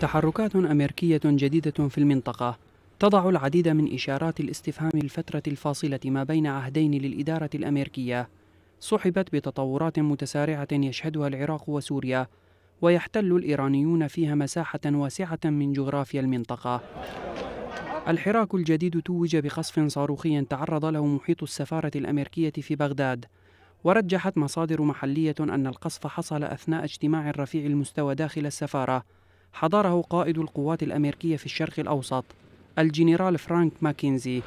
تحركات أمريكية جديدة في المنطقة تضع العديد من إشارات الاستفهام الفترة الفاصلة ما بين عهدين للإدارة الأمريكية صحبت بتطورات متسارعة يشهدها العراق وسوريا ويحتل الإيرانيون فيها مساحة واسعة من جغرافيا المنطقة الحراك الجديد توج بقصف صاروخي تعرض له محيط السفارة الأمريكية في بغداد ورجحت مصادر محلية أن القصف حصل أثناء اجتماع رفيع المستوى داخل السفارة حضره قائد القوات الأمريكية في الشرق الأوسط الجنرال فرانك ماكنزي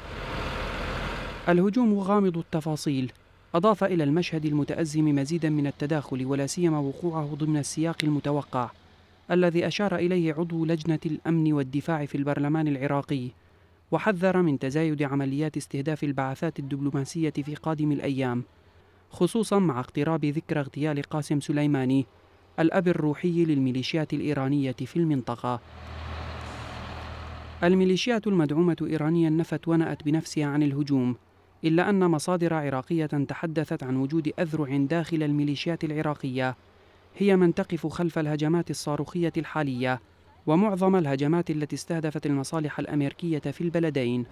الهجوم غامض التفاصيل أضاف إلى المشهد المتأزم مزيدا من التداخل ولا سيما وقوعه ضمن السياق المتوقع الذي أشار إليه عضو لجنة الأمن والدفاع في البرلمان العراقي وحذر من تزايد عمليات استهداف البعثات الدبلوماسية في قادم الأيام خصوصا مع اقتراب ذكرى اغتيال قاسم سليماني الأب الروحي للميليشيات الإيرانية في المنطقة الميليشيات المدعومة إيرانيا نفت ونأت بنفسها عن الهجوم إلا أن مصادر عراقية تحدثت عن وجود أذرع داخل الميليشيات العراقية هي من تقف خلف الهجمات الصاروخية الحالية ومعظم الهجمات التي استهدفت المصالح الأمريكية في البلدين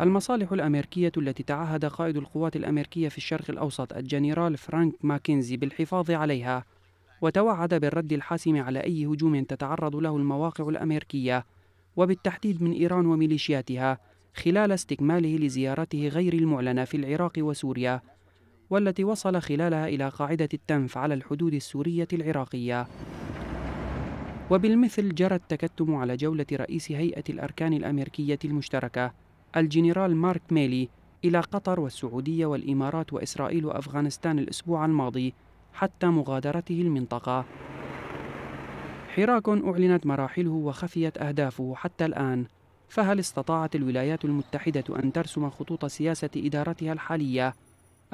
المصالح الأمريكية التي تعهد قائد القوات الأمريكية في الشرق الأوسط الجنرال فرانك ماكنزي بالحفاظ عليها وتوعد بالرد الحاسم على أي هجوم تتعرض له المواقع الأمريكية وبالتحديد من إيران وميليشياتها خلال استكماله لزيارته غير المعلنة في العراق وسوريا والتي وصل خلالها إلى قاعدة التنف على الحدود السورية العراقية وبالمثل جرى التكتم على جولة رئيس هيئة الأركان الأمريكية المشتركة الجنرال مارك ميلي إلى قطر والسعودية والإمارات وإسرائيل وأفغانستان الأسبوع الماضي حتى مغادرته المنطقة حراك أعلنت مراحله وخفيت أهدافه حتى الآن فهل استطاعت الولايات المتحدة أن ترسم خطوط سياسة إدارتها الحالية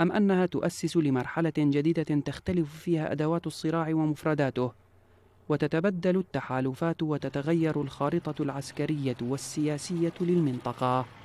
أم أنها تؤسس لمرحلة جديدة تختلف فيها أدوات الصراع ومفرداته وتتبدل التحالفات وتتغير الخارطة العسكرية والسياسية للمنطقة